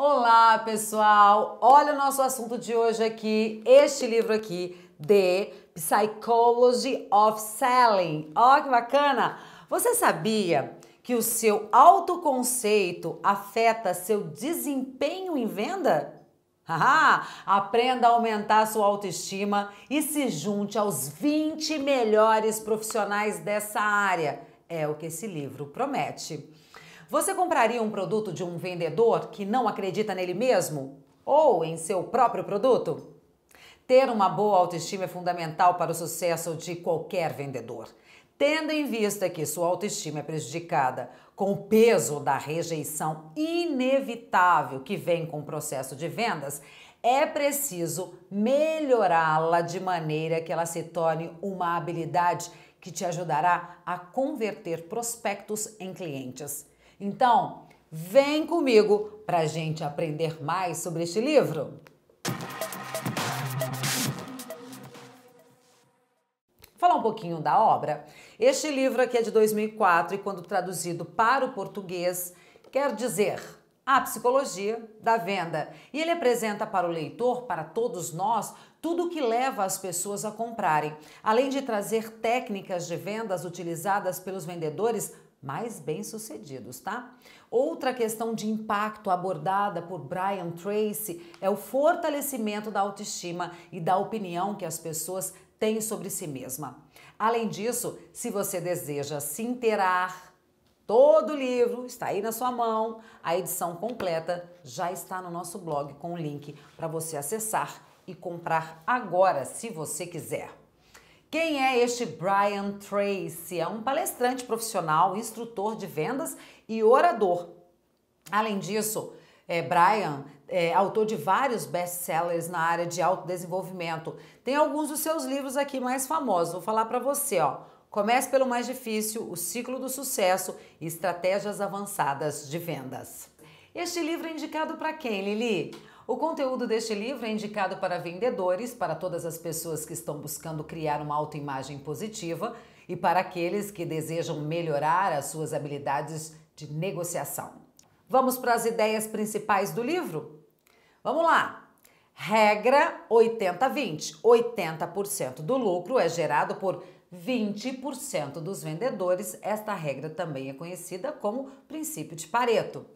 Olá, pessoal! Olha o nosso assunto de hoje aqui, este livro aqui, The Psychology of Selling. Ó, oh, que bacana! Você sabia que o seu autoconceito afeta seu desempenho em venda? Haha, aprenda a aumentar sua autoestima e se junte aos 20 melhores profissionais dessa área. É o que esse livro promete. Você compraria um produto de um vendedor que não acredita nele mesmo? Ou em seu próprio produto? Ter uma boa autoestima é fundamental para o sucesso de qualquer vendedor. Tendo em vista que sua autoestima é prejudicada com o peso da rejeição inevitável que vem com o processo de vendas, é preciso melhorá-la de maneira que ela se torne uma habilidade que te ajudará a converter prospectos em clientes. Então, vem comigo para a gente aprender mais sobre este livro. Falar um pouquinho da obra. Este livro aqui é de 2004 e quando traduzido para o português, quer dizer a psicologia da venda. E ele apresenta para o leitor, para todos nós, tudo o que leva as pessoas a comprarem, além de trazer técnicas de vendas utilizadas pelos vendedores mais bem-sucedidos, tá? Outra questão de impacto abordada por Brian Tracy é o fortalecimento da autoestima e da opinião que as pessoas têm sobre si mesma. Além disso, se você deseja se inteirar, todo o livro está aí na sua mão. A edição completa já está no nosso blog com o link para você acessar e comprar agora, se você quiser. Quem é este Brian Tracy? É um palestrante profissional, instrutor de vendas e orador. Além disso, é, Brian é autor de vários best-sellers na área de autodesenvolvimento. Tem alguns dos seus livros aqui mais famosos, vou falar para você, ó. Comece pelo mais difícil, O Ciclo do Sucesso e Estratégias Avançadas de Vendas. Este livro é indicado para quem, Lili? O conteúdo deste livro é indicado para vendedores, para todas as pessoas que estão buscando criar uma autoimagem positiva e para aqueles que desejam melhorar as suas habilidades de negociação. Vamos para as ideias principais do livro? Vamos lá! Regra 80-20: 80%, -20. 80 do lucro é gerado por 20% dos vendedores. Esta regra também é conhecida como princípio de Pareto.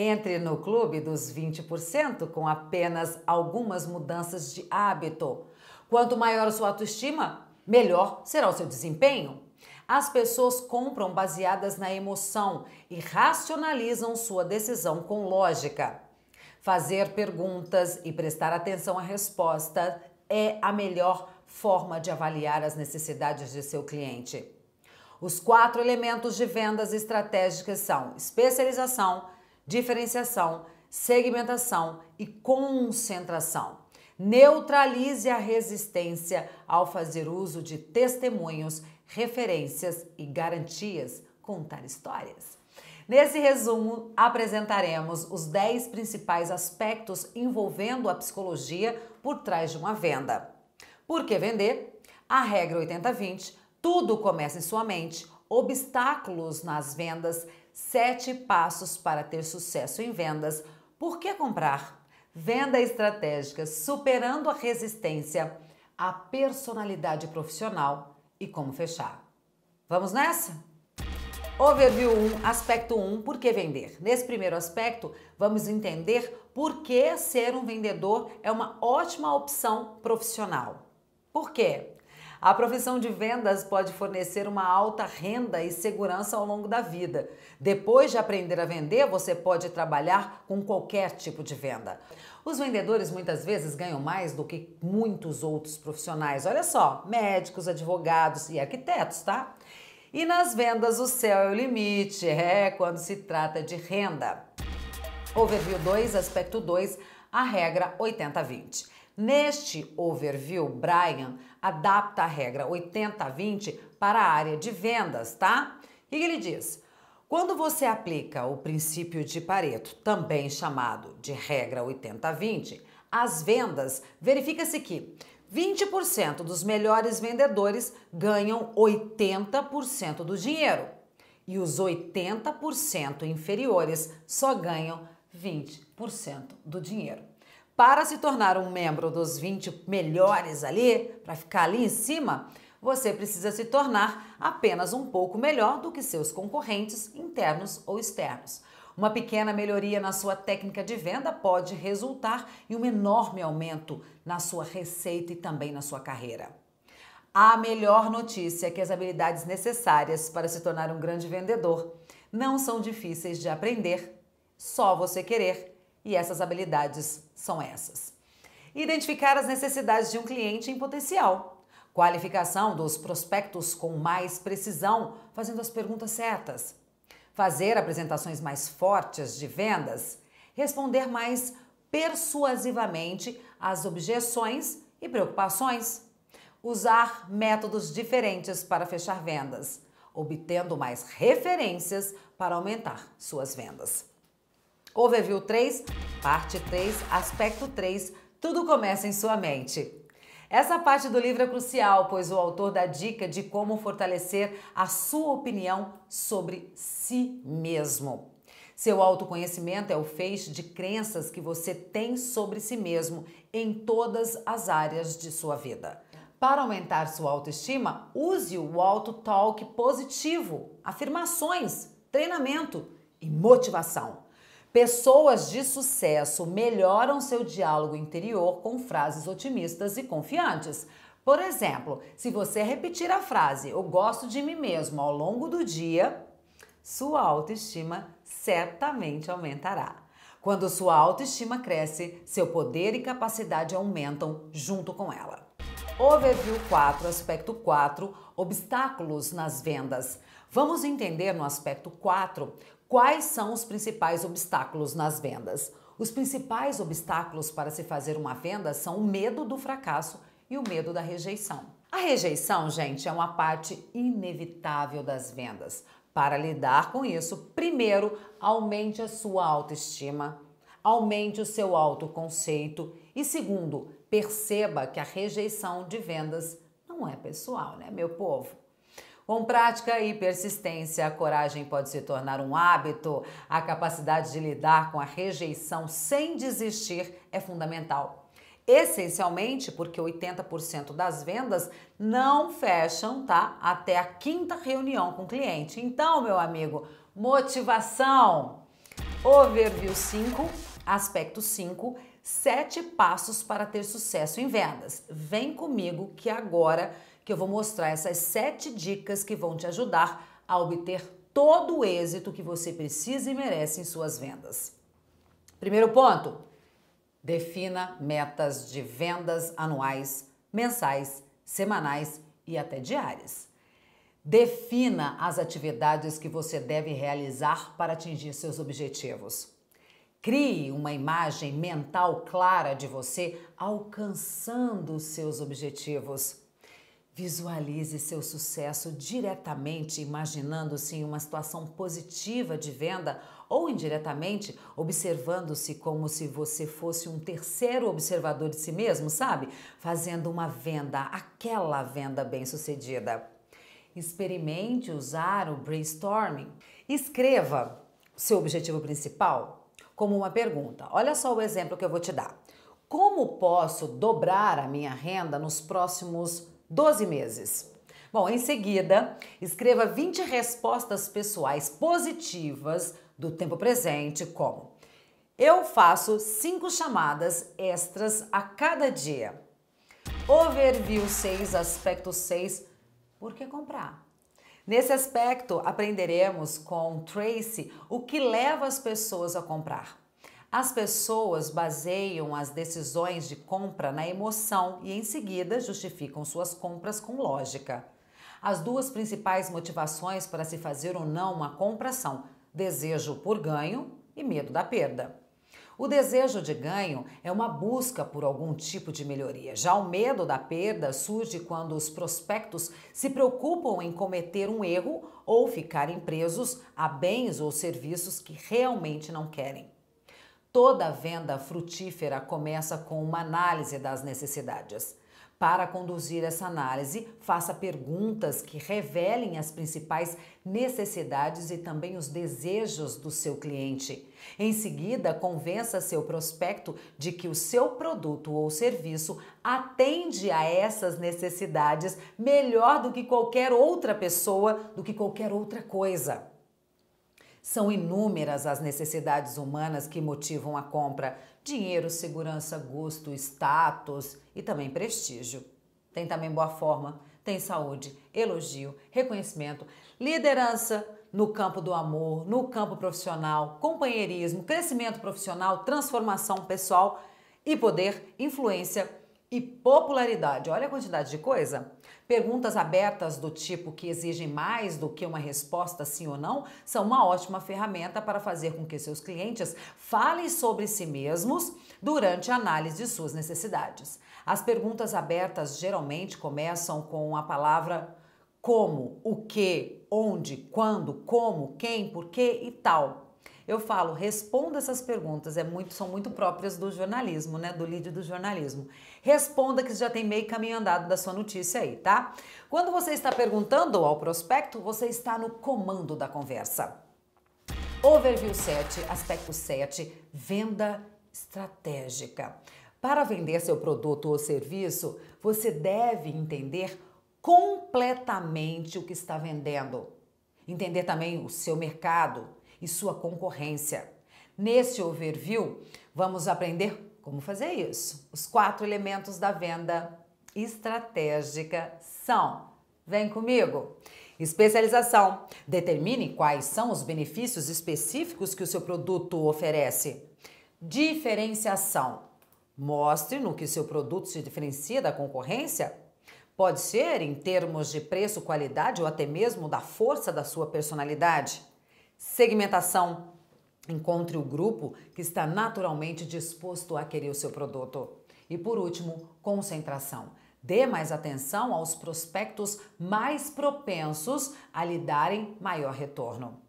Entre no clube dos 20% com apenas algumas mudanças de hábito. Quanto maior a sua autoestima, melhor será o seu desempenho. As pessoas compram baseadas na emoção e racionalizam sua decisão com lógica. Fazer perguntas e prestar atenção à resposta é a melhor forma de avaliar as necessidades de seu cliente. Os quatro elementos de vendas estratégicas são especialização, diferenciação, segmentação e concentração. Neutralize a resistência ao fazer uso de testemunhos, referências e garantias, contar histórias. Nesse resumo, apresentaremos os 10 principais aspectos envolvendo a psicologia por trás de uma venda. Por que vender? A regra 80-20, tudo começa em sua mente, obstáculos nas vendas, Sete passos para ter sucesso em vendas. Por que comprar? Venda estratégica, superando a resistência, a personalidade profissional e como fechar. Vamos nessa? Overview 1, aspecto 1, por que vender? Nesse primeiro aspecto, vamos entender por que ser um vendedor é uma ótima opção profissional. Por quê? A profissão de vendas pode fornecer uma alta renda e segurança ao longo da vida. Depois de aprender a vender, você pode trabalhar com qualquer tipo de venda. Os vendedores muitas vezes ganham mais do que muitos outros profissionais. Olha só, médicos, advogados e arquitetos, tá? E nas vendas o céu é o limite, é quando se trata de renda. Overview 2, aspecto 2, a regra 80/20. Neste overview, Brian adapta a regra 80-20 para a área de vendas, tá? O que ele diz? Quando você aplica o princípio de Pareto, também chamado de regra 80-20, as vendas, verifica-se que 20% dos melhores vendedores ganham 80% do dinheiro e os 80% inferiores só ganham 20% do dinheiro. Para se tornar um membro dos 20 melhores ali, para ficar ali em cima, você precisa se tornar apenas um pouco melhor do que seus concorrentes internos ou externos. Uma pequena melhoria na sua técnica de venda pode resultar em um enorme aumento na sua receita e também na sua carreira. A melhor notícia é que as habilidades necessárias para se tornar um grande vendedor não são difíceis de aprender, só você querer e essas habilidades são essas. Identificar as necessidades de um cliente em potencial. Qualificação dos prospectos com mais precisão, fazendo as perguntas certas. Fazer apresentações mais fortes de vendas. Responder mais persuasivamente às objeções e preocupações. Usar métodos diferentes para fechar vendas, obtendo mais referências para aumentar suas vendas. Overview 3, parte 3, aspecto 3, tudo começa em sua mente. Essa parte do livro é crucial, pois o autor dá dica de como fortalecer a sua opinião sobre si mesmo. Seu autoconhecimento é o feixe de crenças que você tem sobre si mesmo em todas as áreas de sua vida. Para aumentar sua autoestima, use o auto-talk positivo, afirmações, treinamento e motivação. Pessoas de sucesso melhoram seu diálogo interior com frases otimistas e confiantes. Por exemplo, se você repetir a frase eu gosto de mim mesmo ao longo do dia, sua autoestima certamente aumentará. Quando sua autoestima cresce, seu poder e capacidade aumentam junto com ela. Overview 4, aspecto 4, obstáculos nas vendas. Vamos entender no aspecto 4 Quais são os principais obstáculos nas vendas? Os principais obstáculos para se fazer uma venda são o medo do fracasso e o medo da rejeição. A rejeição, gente, é uma parte inevitável das vendas. Para lidar com isso, primeiro, aumente a sua autoestima, aumente o seu autoconceito e segundo, perceba que a rejeição de vendas não é pessoal, né, meu povo? Com prática e persistência, a coragem pode se tornar um hábito. A capacidade de lidar com a rejeição sem desistir é fundamental essencialmente porque 80% das vendas não fecham, tá? Até a quinta reunião com o cliente. Então, meu amigo, motivação. Overview 5, aspecto 5, sete passos para ter sucesso em vendas. Vem comigo que agora que eu vou mostrar essas sete dicas que vão te ajudar a obter todo o êxito que você precisa e merece em suas vendas. Primeiro ponto: defina metas de vendas anuais, mensais, semanais e até diárias. Defina as atividades que você deve realizar para atingir seus objetivos. Crie uma imagem mental clara de você alcançando seus objetivos. Visualize seu sucesso diretamente, imaginando-se em uma situação positiva de venda ou indiretamente observando-se como se você fosse um terceiro observador de si mesmo, sabe? Fazendo uma venda, aquela venda bem-sucedida. Experimente usar o brainstorming. Escreva seu objetivo principal como uma pergunta. Olha só o exemplo que eu vou te dar. Como posso dobrar a minha renda nos próximos 12 meses. Bom, em seguida, escreva 20 respostas pessoais positivas do tempo presente, como eu faço 5 chamadas extras a cada dia. Overview 6, aspecto 6, por que comprar? Nesse aspecto, aprenderemos com Tracy o que leva as pessoas a comprar. As pessoas baseiam as decisões de compra na emoção e, em seguida, justificam suas compras com lógica. As duas principais motivações para se fazer ou não uma compra são desejo por ganho e medo da perda. O desejo de ganho é uma busca por algum tipo de melhoria. Já o medo da perda surge quando os prospectos se preocupam em cometer um erro ou ficarem presos a bens ou serviços que realmente não querem. Toda venda frutífera começa com uma análise das necessidades. Para conduzir essa análise, faça perguntas que revelem as principais necessidades e também os desejos do seu cliente. Em seguida, convença seu prospecto de que o seu produto ou serviço atende a essas necessidades melhor do que qualquer outra pessoa, do que qualquer outra coisa. São inúmeras as necessidades humanas que motivam a compra: dinheiro, segurança, gosto, status e também prestígio. Tem também boa forma, tem saúde, elogio, reconhecimento, liderança no campo do amor, no campo profissional, companheirismo, crescimento profissional, transformação pessoal e poder, influência e popularidade. Olha a quantidade de coisa. Perguntas abertas do tipo que exigem mais do que uma resposta sim ou não são uma ótima ferramenta para fazer com que seus clientes falem sobre si mesmos durante a análise de suas necessidades. As perguntas abertas geralmente começam com a palavra como, o que, onde, quando, como, quem, por que e tal. Eu falo, responda essas perguntas, é muito, são muito próprias do jornalismo, né? Do lead do jornalismo. Responda que você já tem meio caminho andado da sua notícia aí, tá? Quando você está perguntando ao prospecto, você está no comando da conversa. Overview 7, aspecto 7, venda estratégica. Para vender seu produto ou serviço, você deve entender completamente o que está vendendo. Entender também o seu mercado, e sua concorrência. Neste overview, vamos aprender como fazer isso. Os quatro elementos da venda estratégica são: vem comigo! Especialização: determine quais são os benefícios específicos que o seu produto oferece. Diferenciação: mostre no que seu produto se diferencia da concorrência. Pode ser em termos de preço, qualidade ou até mesmo da força da sua personalidade. Segmentação. Encontre o grupo que está naturalmente disposto a querer o seu produto. E por último, concentração. Dê mais atenção aos prospectos mais propensos a lhe darem maior retorno.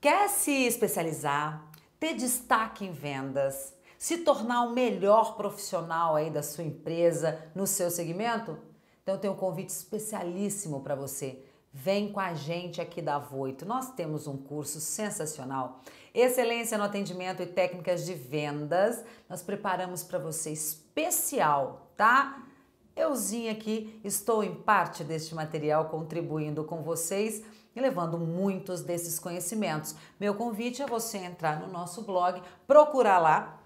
Quer se especializar, ter destaque em vendas, se tornar o melhor profissional aí da sua empresa no seu segmento? Então eu tenho um convite especialíssimo para você. Vem com a gente aqui da Voito. Nós temos um curso sensacional. Excelência no atendimento e técnicas de vendas. Nós preparamos para você especial, tá? Euzinha aqui estou em parte deste material contribuindo com vocês e levando muitos desses conhecimentos. Meu convite é você entrar no nosso blog, procurar lá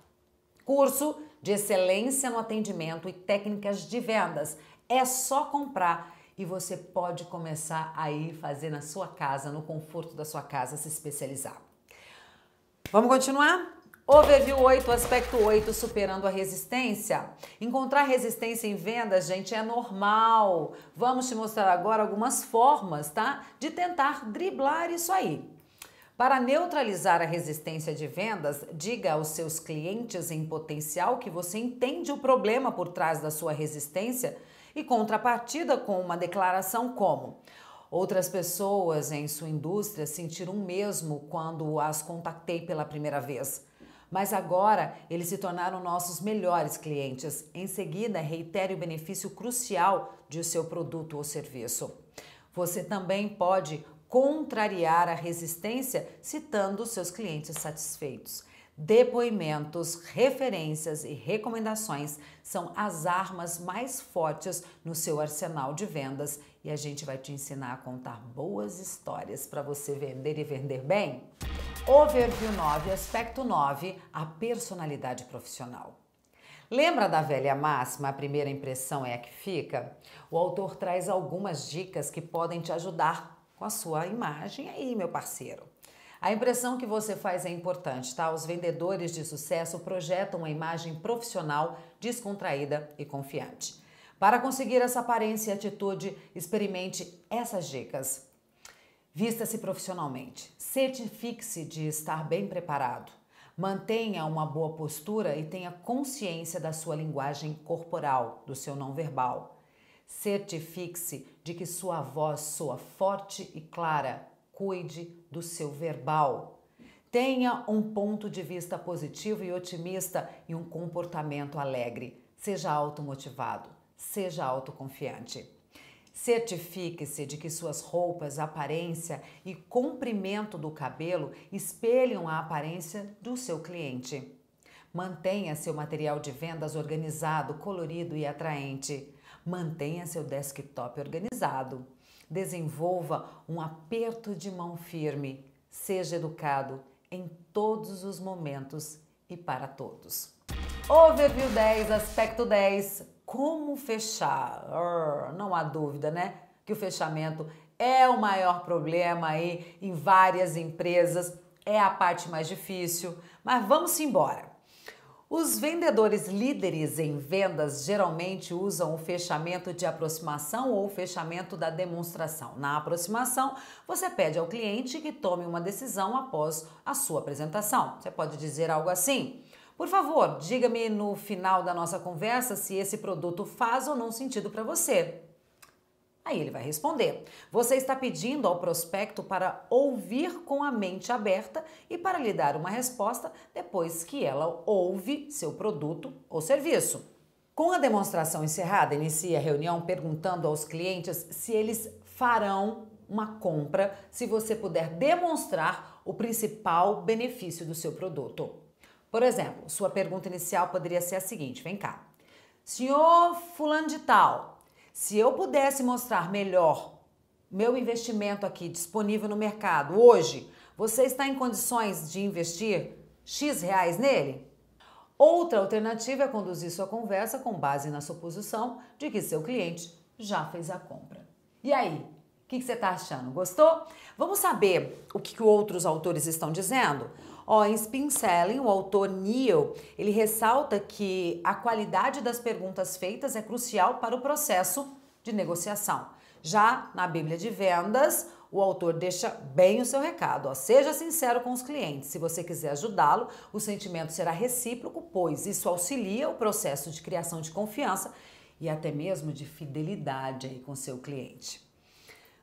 curso de excelência no atendimento e técnicas de vendas. É só comprar e você pode começar aí fazer na sua casa, no conforto da sua casa, se especializar. Vamos continuar? Overview 8, aspecto 8, superando a resistência. Encontrar resistência em vendas, gente, é normal. Vamos te mostrar agora algumas formas, tá? De tentar driblar isso aí. Para neutralizar a resistência de vendas, diga aos seus clientes em potencial que você entende o problema por trás da sua resistência e contrapartida com uma declaração como: Outras pessoas em sua indústria sentiram o mesmo quando as contatei pela primeira vez. Mas agora eles se tornaram nossos melhores clientes. Em seguida, reitere o benefício crucial de seu produto ou serviço. Você também pode contrariar a resistência citando seus clientes satisfeitos. Depoimentos, referências e recomendações são as armas mais fortes no seu arsenal de vendas e a gente vai te ensinar a contar boas histórias para você vender e vender bem. Overview 9, aspecto 9, a personalidade profissional. Lembra da velha máxima, a primeira impressão é a que fica? O autor traz algumas dicas que podem te ajudar com a sua imagem aí, meu parceiro. A impressão que você faz é importante, tá? Os vendedores de sucesso projetam uma imagem profissional, descontraída e confiante. Para conseguir essa aparência e atitude, experimente essas dicas. Vista-se profissionalmente. Certifique-se de estar bem preparado. Mantenha uma boa postura e tenha consciência da sua linguagem corporal, do seu não verbal. Certifique-se de que sua voz soa forte e clara. Cuide do seu verbal. Tenha um ponto de vista positivo e otimista e um comportamento alegre. Seja automotivado, seja autoconfiante. Certifique-se de que suas roupas, aparência e comprimento do cabelo espelham a aparência do seu cliente. Mantenha seu material de vendas organizado, colorido e atraente. Mantenha seu desktop organizado. Desenvolva um aperto de mão firme. Seja educado em todos os momentos e para todos. Overview 10, aspecto 10. Como fechar? não há dúvida, né? Que o fechamento é o maior problema aí em várias empresas, é a parte mais difícil, mas vamos embora. Os vendedores líderes em vendas geralmente usam o fechamento de aproximação ou o fechamento da demonstração. Na aproximação, você pede ao cliente que tome uma decisão após a sua apresentação. Você pode dizer algo assim: Por favor, diga-me no final da nossa conversa se esse produto faz ou não sentido para você. Aí ele vai responder: Você está pedindo ao prospecto para ouvir com a mente aberta e para lhe dar uma resposta depois que ela ouve seu produto ou serviço. Com a demonstração encerrada, inicia a reunião perguntando aos clientes se eles farão uma compra se você puder demonstrar o principal benefício do seu produto. Por exemplo, sua pergunta inicial poderia ser a seguinte: Vem cá. Senhor Fulano de Tal, se eu pudesse mostrar melhor meu investimento aqui disponível no mercado hoje, você está em condições de investir X reais nele? Outra alternativa é conduzir sua conversa com base na suposição de que seu cliente já fez a compra. E aí, o que, que, você está achando? Gostou? Vamos saber o que, que outros autores estão dizendo? Ó, em Spin Selling, o autor Neil, ele ressalta que a qualidade das perguntas feitas é crucial para o processo de negociação. Já na Bíblia de Vendas, o autor deixa bem o seu recado. Ó. Seja sincero com os clientes. Se você quiser ajudá-lo, o sentimento será recíproco, pois isso auxilia o processo de criação de confiança e até mesmo de fidelidade aí com seu cliente.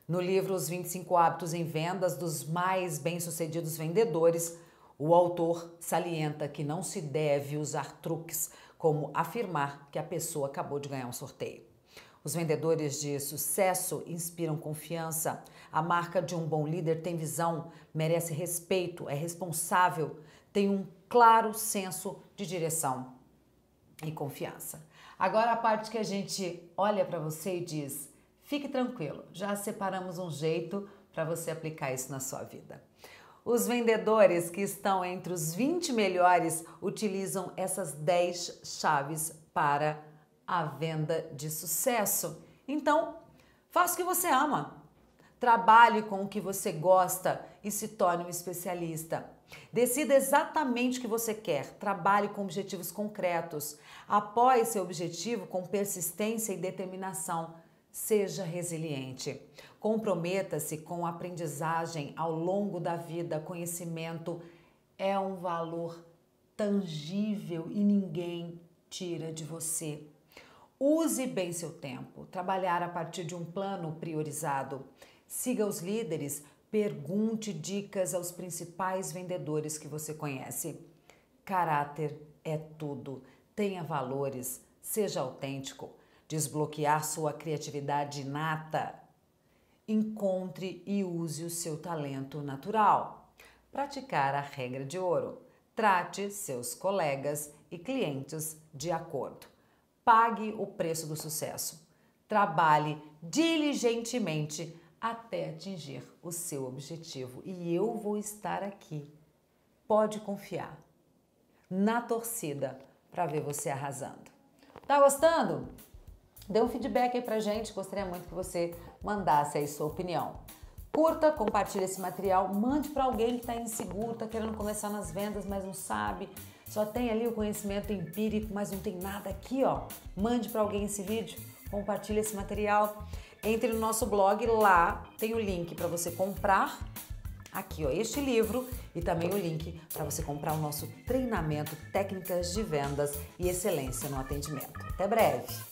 No livro Os 25 Hábitos em Vendas dos Mais Bem-Sucedidos Vendedores, o autor salienta que não se deve usar truques, como afirmar que a pessoa acabou de ganhar um sorteio. Os vendedores de sucesso inspiram confiança. A marca de um bom líder tem visão, merece respeito, é responsável, tem um claro senso de direção e confiança. Agora a parte que a gente olha para você e diz: fique tranquilo, já separamos um jeito para você aplicar isso na sua vida. Os vendedores que estão entre os 20 melhores utilizam essas 10 chaves para a venda de sucesso. Então, faça o que você ama. Trabalhe com o que você gosta e se torne um especialista. Decida exatamente o que você quer. Trabalhe com objetivos concretos. Apoie seu objetivo com persistência e determinação. Seja resiliente. Comprometa-se com aprendizagem ao longo da vida. Conhecimento é um valor tangível e ninguém tira de você. Use bem seu tempo. Trabalhar a partir de um plano priorizado. Siga os líderes. Pergunte dicas aos principais vendedores que você conhece. Caráter é tudo. Tenha valores. Seja autêntico desbloquear sua criatividade inata. Encontre e use o seu talento natural. Praticar a regra de ouro. Trate seus colegas e clientes de acordo. Pague o preço do sucesso. Trabalhe diligentemente até atingir o seu objetivo. E eu vou estar aqui. Pode confiar. Na torcida para ver você arrasando. Tá gostando? Dê um feedback aí pra gente, gostaria muito que você mandasse aí sua opinião. Curta, compartilhe esse material, mande para alguém que está inseguro, está querendo começar nas vendas, mas não sabe, só tem ali o conhecimento empírico, mas não tem nada aqui, ó. Mande para alguém esse vídeo, compartilhe esse material. Entre no nosso blog, lá tem o link para você comprar aqui, ó, este livro e também o link para você comprar o nosso treinamento Técnicas de Vendas e Excelência no Atendimento. Até breve.